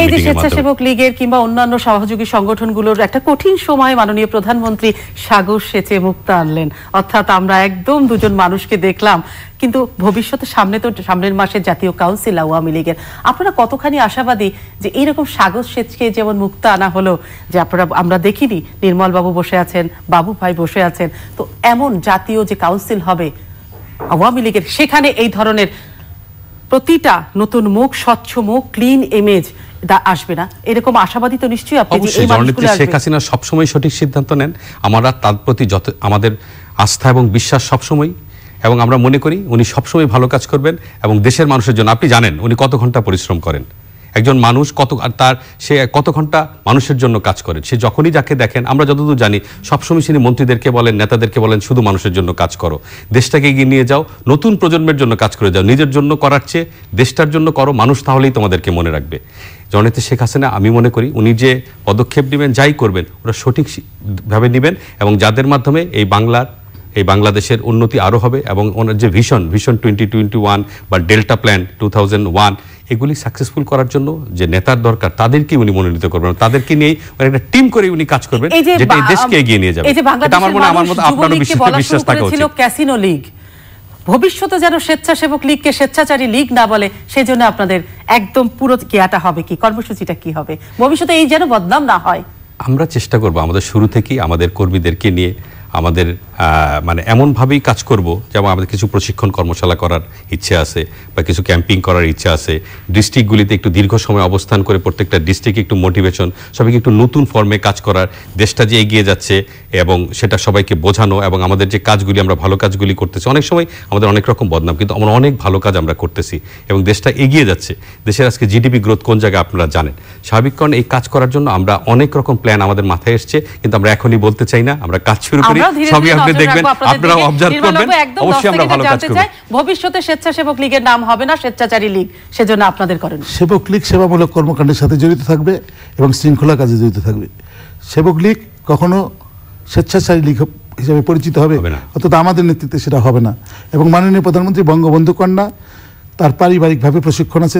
এই যে স্বেচ্ছাসেবক লীগের কিংবা অন্যান্য সহযোগী সংগঠনগুলোর একটা কঠিন সময় মাননীয় প্রধানমন্ত্রী সাগর সেচে মুক্তা আনলেন অর্থাৎ আমরা একদম দুজন মানুষকে দেখলাম কিন্তু ভবিষ্যতে সামনে তো সামনের মাসে জাতীয় কাউন্সিল আওয়ামী লীগের আপনারা কতখানি আশাবাদী যে এইরকম সাগর সেচকে যেমন মুক্তা আনা হলো যে আপনারা আমরা দেখিনি নির্মল বাবু বসে আছেন বাবু ভাই বসে আছেন তো এমন জাতীয় যে কাউন্সিল হবে আওয়ামী লীগের সেখানে এই ধরনের প্রতিটা নতুন মুখ স্বচ্ছ মুখ ক্লিন ইমেজ আসবে না এরকম আশাবাদী তো নিশ্চয়ই আপনি শেখ হাসিনা সবসময় সঠিক সিদ্ধান্ত নেন আমরা তার প্রতি যত আমাদের আস্থা এবং বিশ্বাস সবসময় এবং আমরা মনে করি উনি সবসময় ভালো কাজ করবেন এবং দেশের মানুষের জন্য আপনি জানেন উনি কত ঘন্টা পরিশ্রম করেন একজন মানুষ কত তার সে কত ঘন্টা মানুষের জন্য কাজ করেন সে যখনই যাকে দেখেন আমরা যতদূর জানি সবসময় তিনি মন্ত্রীদেরকে বলেন নেতাদেরকে বলেন শুধু মানুষের জন্য কাজ করো দেশটাকে এগিয়ে নিয়ে যাও নতুন প্রজন্মের জন্য কাজ করে যাও নিজের জন্য করার চেয়ে দেশটার জন্য করো মানুষ তাহলেই তোমাদেরকে মনে রাখবে জনেতে শেখ হাসিনা আমি মনে করি উনি যে পদক্ষেপ নেবেন যাই করবেন ওরা সঠিকভাবে নেবেন এবং যাদের মাধ্যমে এই বাংলার এই বাংলাদেশের উন্নতি আরও হবে এবং ওনার যে vision vision twenty twenty one বা delta plan two thousand one এগুলি সাকসেসফুল করার জন্য যে নেতার দরকার তাদেরকে উনি মনোনীত করবেন তাদেরকে নিয়ে মানে একটা টিম করে উনি কাজ করবেন যেটা এই দেশকে এগিয়ে নিয়ে যাবে এটা আমার মনে আমার মতো আপনারও বিশ্বাস থাকা উচিত ক্যাসিনো লীগ ভবিষ্যতে যেন স্বেচ্ছাসেবক লীগকে স্বেচ্ছাচারী লীগ না বলে সেই জন্য আপনাদের একদম পুরো কেয়াটা হবে কি কর্মসূচিটা কি হবে ভবিষ্যতে এই যেন বদনাম না হয় আমরা চেষ্টা করব আমাদের শুরু থেকেই আমাদের কর্মীদেরকে নিয়ে আমাদের মানে এমনভাবেই কাজ করব যেমন আমাদের কিছু প্রশিক্ষণ কর্মশালা করার ইচ্ছে আছে বা কিছু ক্যাম্পিং করার ইচ্ছে আছে ডিস্ট্রিক্টগুলিতে একটু দীর্ঘ সময় অবস্থান করে প্রত্যেকটা ডিস্ট্রিক্টে একটু মোটিভেশন সবাইকে একটু নতুন ফর্মে কাজ করার দেশটা যে এগিয়ে যাচ্ছে এবং সেটা সবাইকে বোঝানো এবং আমাদের যে কাজগুলি আমরা ভালো কাজগুলি করতেছি অনেক সময় আমাদের অনেক রকম বদনাম কিন্তু আমরা অনেক ভালো কাজ আমরা করতেছি এবং দেশটা এগিয়ে যাচ্ছে দেশের আজকে জিডিপি গ্রোথ কোন জায়গায় আপনারা জানেন স্বাভাবিক কারণ এই কাজ করার জন্য আমরা অনেক রকম প্ল্যান আমাদের মাথায় এসছে কিন্তু আমরা এখনই বলতে চাই না আমরা কাজ শুরু করি করি সবই আপনি দেখবেন আপনারাও অবজার্ভ করবেন অবশ্যই আমরা ভালো কাজ করব ভবিষ্যতে স্বেচ্ছাসেবক লীগের নাম হবে না স্বেচ্ছাচারী লীগ সেজন্য আপনাদের করেন সেবক লীগ সেবামূলক কর্মকাণ্ডের সাথে জড়িত থাকবে এবং শৃঙ্খলা কাজে জড়িত থাকবে সেবক লীগ কখনো স্বেচ্ছাচারী লীগ হিসেবে পরিচিত হবে অর্থাৎ আমাদের নেতৃত্বে সেটা হবে না এবং মাননীয় প্রধানমন্ত্রী বঙ্গবন্ধু কন্যা তার পারিবারিকভাবে প্রশিক্ষণ আছে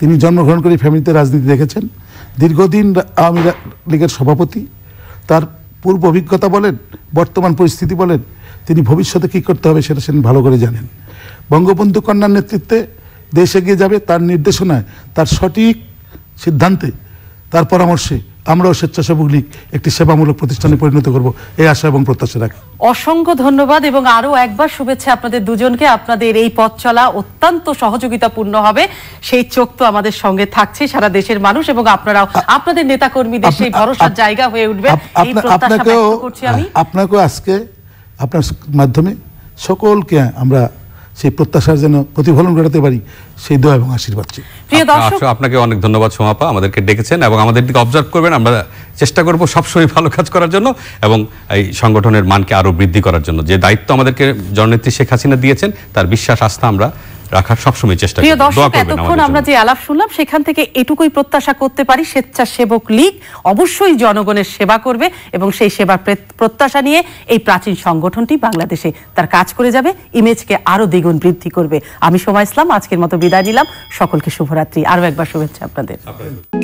তিনি জন্মগ্রহণ করে ফ্যামিলিতে রাজনীতি দেখেছেন দীর্ঘদিন আওয়ামী লীগের সভাপতি তার পূর্ব অভিজ্ঞতা বলেন বর্তমান পরিস্থিতি বলেন তিনি ভবিষ্যতে কি করতে হবে সেটা তিনি ভালো করে জানেন বঙ্গবন্ধু কন্যার নেতৃত্বে দেশ এগিয়ে যাবে তার নির্দেশনায় তার সঠিক সিদ্ধান্তে তার পরামর্শে আমরাও স্বেচ্ছাসেবক লীগ একটি সেবামূলক প্রতিষ্ঠানে পরিণত করব এই আশা এবং প্রত্যাশা রাখি অসংখ্য ধন্যবাদ এবং আরও একবার শুভেচ্ছা আপনাদের দুজনকে আপনাদের এই পথ চলা অত্যন্ত সহযোগিতাপূর্ণ হবে সেই চোখ তো আমাদের সঙ্গে থাকছে সারা দেশের মানুষ এবং আপনারাও আপনাদের নেতাকর্মীদের সেই ভরসার জায়গা হয়ে উঠবে এই আপনাকেও আজকে আপনার মাধ্যমে সকলকে আমরা সেই প্রত্যাশার যেন প্রতিফলন ঘটাতে পারি সেই দোয়া এবং আশীর্বাদ আপনাকে অনেক ধন্যবাদ সোমাপা আমাদেরকে ডেকেছেন এবং আমাদের দিকে অবজার্ভ করবেন আমরা চেষ্টা করব সবসময় ভালো কাজ করার জন্য এবং এই সংগঠনের মানকে আরও বৃদ্ধি করার জন্য যে দায়িত্ব আমাদেরকে জননেত্রী শেখ হাসিনা দিয়েছেন তার বিশ্বাস আস্থা আমরা রাখার সবসময় চেষ্টা দোয়া প্রিয় দর্শক এতক্ষণ আমরা যে আলাপ শুনলাম সেখান থেকে এটুকুই প্রত্যাশা করতে পারি স্বেচ্ছাসেবক লীগ অবশ্যই জনগণের সেবা করবে এবং সেই সেবার প্রত্যাশা নিয়ে এই প্রাচীন সংগঠনটি বাংলাদেশে তার কাজ করে যাবে ইমেজকে আরও দ্বিগুণ বৃদ্ধি করবে আমি সময় ইসলাম আজকের মতো বিদায় নিলাম সকলকে শুভরাত্রি আরও একবার শুভেচ্ছা আপনাদের